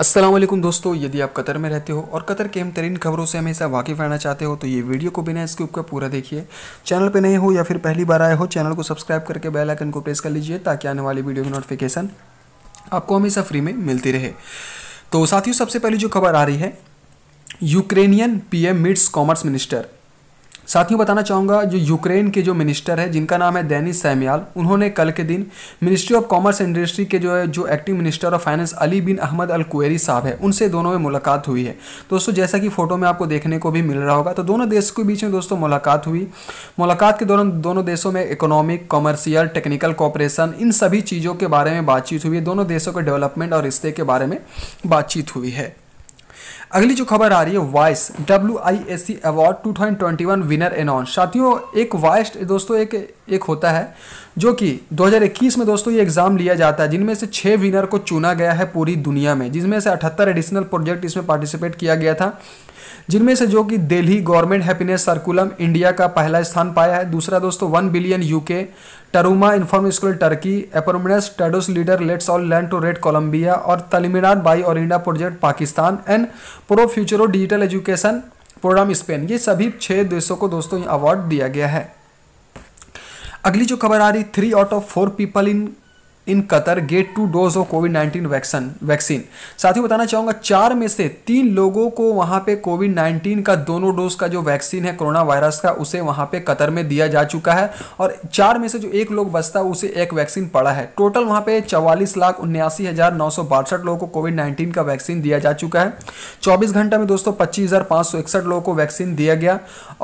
असलम दोस्तों यदि आप कतर में रहते हो और कतर के हम तरीन खबरों से हमेशा वाकिफ रहना चाहते हो तो ये वीडियो को बिना स्क्रिप का पूरा देखिए चैनल पर नए हो या फिर पहली बार आए हो चैनल को सब्सक्राइब करके बेल आइकन को प्रेस कर लीजिए ताकि आने वाली वीडियो की नोटिफिकेशन आपको हमेशा फ्री में मिलती रहे तो साथियों सबसे पहली जो खबर आ रही है Ukrainian P M meets commerce minister साथियों बताना चाहूँगा जो यूक्रेन के जो मिनिस्टर है जिनका नाम है दैनिस सैम्याल उन्होंने कल के दिन ministry of commerce and industry के जो है जो active minister of finance Ali bin Ahmed Al Kuri साहब है उनसे दोनों में मुलाकात हुई है दोस्तों जैसा कि फोटो में आपको देखने को भी मिल रहा होगा तो दोनों देश के बीच में दोस्तों मुलाकात हुई मुलाकात के दौरान दोनों देशों में इकोनॉमिक कॉमर्शियल टेक्निकल कॉपरेशन इन सभी चीज़ों के बारे में बातचीत हुई है दोनों देशों के डेवलपमेंट और रिश्ते के बारे में बातचीत हुई है अगली जो खबर आ रही है वाइस W I S C award two thousand twenty one winner announce साथियों एक वाइस दोस्तों एक एक होता है जो कि 2021 में दोस्तों ये एग्ज़ाम लिया जाता है जिनमें से छः विनर को चुना गया है पूरी दुनिया में जिसमें से अठहत्तर एडिशनल प्रोजेक्ट इसमें पार्टिसिपेट किया गया था जिनमें से जो कि Delhi government happiness curriculum India का पहला स्थान पाया है दूसरा दोस्तों तो वन बिलियन यूके टरुमा इन्फॉर्म स्कूल टर्की एपोरमिनस टेडोस leader let's all learn to read Colombia और तलिमिनार बाई और India project Pakistan and Profuturo digital education program Spain ये सभी छः देशों को दोस्तों अवार्ड दिया गया है अगली जो खबर आ रही three out of four people in in Qatar get two dose of COVID nineteen vaccine vaccine साथ ही बताना चाहूँगा चार में से तीन लोगों को वहाँ पे कोविड नाइन्टीन का दोनों डोज का जो वैक्सीन है कोरोना वायरस का उसे वहाँ पे कतर में दिया जा चुका है और चार में से जो एक लोग बचता है उसे एक वैक्सीन पड़ा है टोटल वहाँ पे चवालीस लाख उन्यासी हज़ार नौ सौ बासठ लोगों को कोविड नाइन्टीन का वैक्सीन दिया जा चुका है चौबीस घंटे में दोस्तों पच्चीस हज़ार पाँच सौ इकसठ लोगों को वैक्सीन दिया गया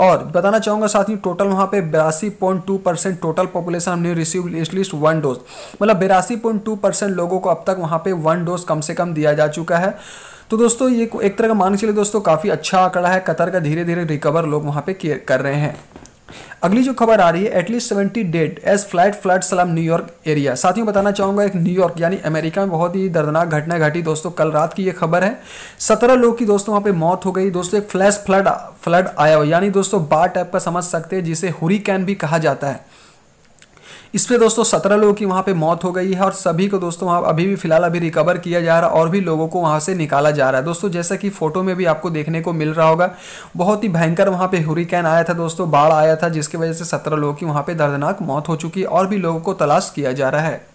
और बताना चाहूँगा साथ ही टोटल वहाँ पे बयासी point two percent total population हमने रिसीव एटलीस्ट वन डोज मतलब तिरासी पॉइंट टू परसेंट लोगों को अब तक वहाँ पे वन डोज कम से कम दिया जा चुका है तो दोस्तों ये एक तरह का मान चले दोस्तों काफ़ी अच्छा आंकड़ा है कतर का धीरे धीरे रिकवर लोग वहाँ पे कर रहे हैं अगली जो खबर आ रही है at least seventy dead as flash flood slam New York area साथियों बताना चाहूंगा एक न्यूयॉर्क यानी अमेरिका में बहुत ही दर्दनाक घटना घटी दोस्तों कल रात की ये खबर है सत्रह लोग की दोस्तों वहां पे मौत हो गई दोस्तों एक फ्लैश फ्लड फ्लड आया हुआ यानी दोस्तों बार टाइप का समझ सकते हैं जिसे हुरी भी कहा जाता है इस पर दोस्तों सत्रह लोगों की वहाँ पर मौत हो गई है और सभी को दोस्तों वहाँ अभी भी फिलहाल अभी रिकवर किया जा रहा है और भी लोगों को वहाँ से निकाला जा रहा है दोस्तों जैसा कि फोटो में भी आपको देखने को मिल रहा होगा बहुत ही भयंकर वहाँ पर हुरिकैन आया था दोस्तों बाढ़ आया था जिसकी वजह से सत्रह लोगों की वहाँ पर दर्दनाक मौत हो चुकी है और भी लोगों को तलाश किया जा रहा है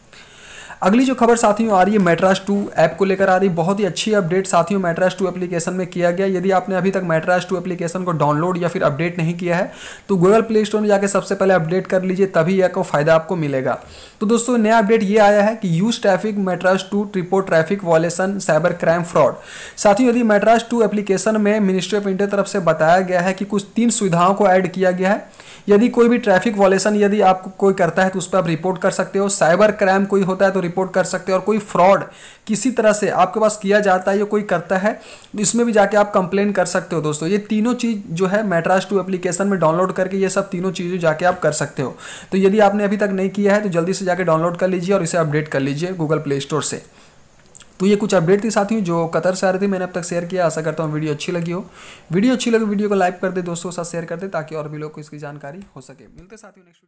अगली जो खबर साथियों आ रही है मेट्रास टू ऐप को लेकर आ रही बहुत ही अच्छी अपडेट साथियों मेट्रास टू एप्लीकेशन में किया गया यदि आपने अभी तक मेट्रास टू एप्लीकेशन को डाउनलोड या फिर अपडेट नहीं किया है तो गूगल प्ले स्टोर में जाकर सबसे पहले अपडेट कर लीजिए तभी यह फायदा आपको मिलेगा तो दोस्तों नया अपडेट यह आया है कि यूज ट्रैफिक मेट्रास टू ट्रिपो traffic violation cyber crime fraud साथियों यदि मेट्रास टू एप्लीकेशन में मिनिस्ट्री ऑफ इंडिया तरफ से बताया गया है कि कुछ तीन सुविधाओं को ऐड किया गया है यदि कोई भी ट्रैफिक वॉलेशन यदि आपको कोई करता है तो उस पर आप रिपोर्ट कर सकते हो साइबर क्राइम कोई होता है तो रिपोर्ट कर सकते हैं और कोई फ्रॉड किसी तरह से आपके पास किया जाता है या कोई करता है इसमें भी जाके आप कंप्लेन कर सकते हो दोस्तों ये तीनों चीज़ जो है मेट्रास टू एप्लीकेशन में डाउनलोड करके ये सब तीनों चीज़ें जाके आप कर सकते हो तो यदि आपने अभी तक नहीं किया है तो जल्दी से जाके डाउनलोड कर लीजिए और इसे अपडेट कर लीजिए गूगल प्ले स्टोर से तो ये कुछ अपडेट थी साथियों जो कतर से आ रही थी मैंने अब तक शेयर किया आशा करता हूँ वीडियो अच्छी लगी हो वीडियो अच्छी लगी वीडियो को लाइक कर दे दोस्तों के साथ शेयर कर दे ताकि और भी लोग को इसकी जानकारी हो सके मिलते साथियों नेक्स्ट